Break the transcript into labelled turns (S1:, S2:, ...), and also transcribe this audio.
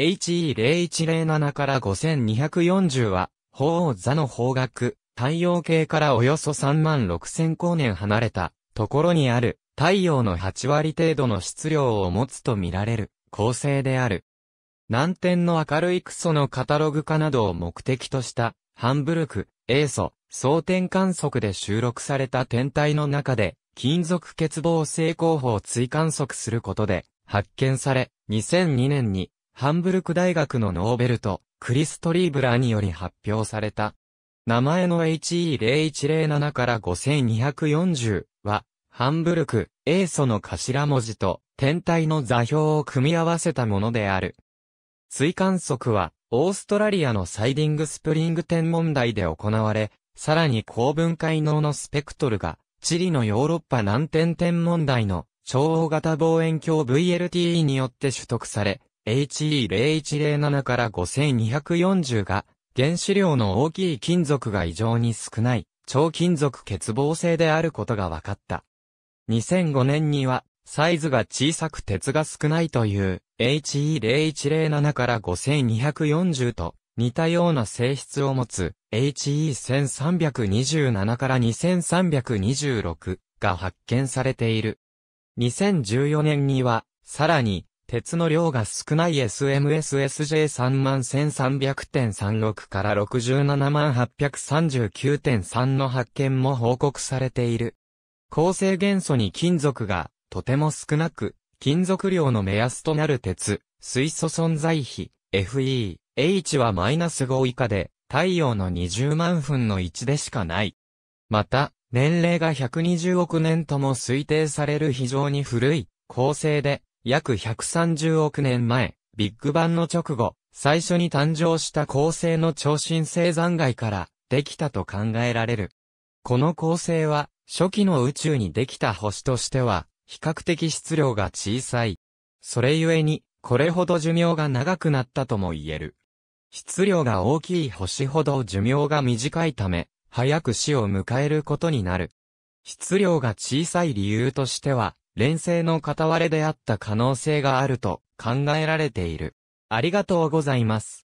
S1: HE0107 から5240は、鳳凰座の方角、太陽系からおよそ3万6000光年離れたところにある太陽の8割程度の質量を持つと見られる恒星である。難点の明るいクソのカタログ化などを目的としたハンブルク、エーソ、装点観測で収録された天体の中で金属欠乏性候補を追観測することで発見され、2002年にハンブルク大学のノーベルト、クリストリーブラーにより発表された。名前の HE0107 から5240は、ハンブルク、ー素の頭文字と天体の座標を組み合わせたものである。追観測は、オーストラリアのサイディングスプリング天文台で行われ、さらに高分解能のスペクトルが、チリのヨーロッパ南天天文台の超大型望遠鏡 VLTE によって取得され、HE0107 から5240が、原子量の大きい金属が異常に少ない、超金属欠乏性であることが分かった。2005年には、サイズが小さく鉄が少ないという、HE0107 から5240と、似たような性質を持つ HE1327 から2326が発見されている。2014年には、さらに鉄の量が少ない SMSSJ31300.36 から67839.3の発見も報告されている。構成元素に金属がとても少なく、金属量の目安となる鉄、水素存在比、FE、H はマイナス5以下で、太陽の20万分の1でしかない。また、年齢が120億年とも推定される非常に古い、構成で、約130億年前、ビッグバンの直後、最初に誕生した恒星の超新星残骸からできたと考えられる。この恒星は、初期の宇宙にできた星としては、比較的質量が小さい。それゆえに、これほど寿命が長くなったとも言える。質量が大きい星ほど寿命が短いため、早く死を迎えることになる。質量が小さい理由としては、連星の片割れであった可能性があると考えられている。ありがとうございます。